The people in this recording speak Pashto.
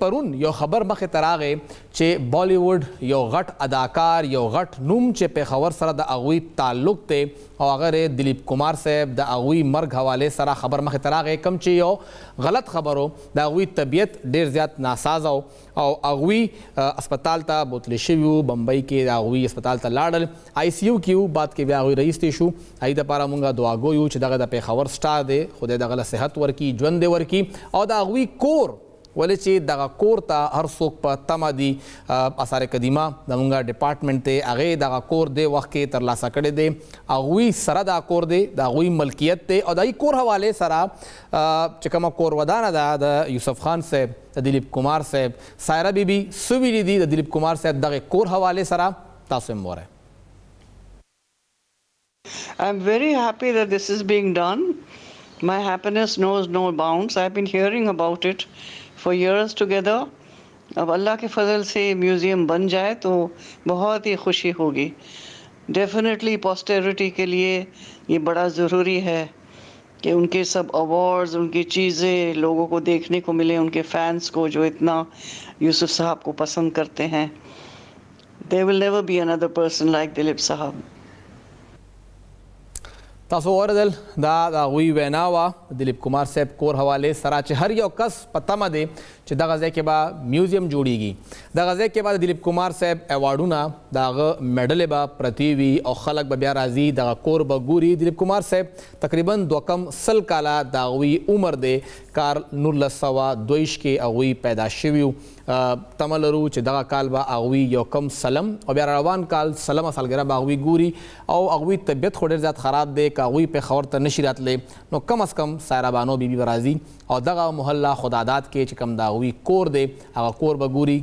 پرون یو خبر مخې ته راغې چې بالیووډ یو غټ اداکار یو غټ نوم چې پیښور سره د هغوی تعلق دی او هغه دلیپ کمار صاحب د هغوی مرګ حواله سره خبر مخې ته راغې کوم چې یو غلط خبرو د هغوی طبیعت ډیر زیات ناساز او هغوی اسپیټال ته بوتلی شوي وو بمبئی کې د هغوی اسپیټال ته لاړل آی سی یو کې وو بعد کې بیا هغوی رئیس دی شو هغې دپاره مونږ دعاګویو چې دغه د پیښور سټار دی خدای دغه له صحت ورکړي ژوند دې ورکړي او د هغوی کور ولې چې دغه کور ته هر څوک په تمه دي آثار قدیمه زمونږ ډپارټمنټ ته هغه دغه کور د وخت کې ترلاسه کړی دی هغوی سره دا کور دی د هغوی ملکیت دی او د کور حواله سره چې کومه کور ودانه ده د یوسف خان صاحب د دلیپ کمار صاحب سایره بیبي سویلي دي د دلیپ کمار صاحب دغه کور حواله سره تاسو هم وره I'm very happy that this is being done. My happiness knows no bounds. I've been hearing about it for years together अब अल्लाह के फजल से म्यूज़ियम बन जाए तो बहुत ही खुशी होगी डेफिनेटली पॉस्टेरिटी के लिए ये बड़ा ज़रूरी है कि उनके सब अवार्ड्स उनकी चीज़ें लोगों को देखने को मिले उनके फैंस को जो इतना यूसुफ साहब को पसंद करते हैं they will never be another person like Dilip sahab تاسو اوردل دا د غوی وینا وا دلیپ کمار صاحب کور حواله سره چې هر یو کس پته مده چې دغه ځای کې به میوزیم جوړیږي دغه ځای کې به دلیپ کمار صاحب ایوارډونه دغه میډل به پرتی وي او خلک به بیا راځي دغه کور به ګوري دلیپ کمار صاحب تقریبا دوکم سل کاله د غوی عمر دی کار نور لسوا دویش کې غوی پیدا شویو تمه لرو چې دغه کال به اغوی یو کم سلم او بیا روان کال سلم سالګره به اغوی ګوري او اغوی طبیعت خو ډیر زیات خراب دی کاوی په خبر ته نشی راتلې نو کم اس کم سایرا بانو بیبي برازي او دغه محله خداداد کې چې کم داوی کور دی هغه کور به ګوري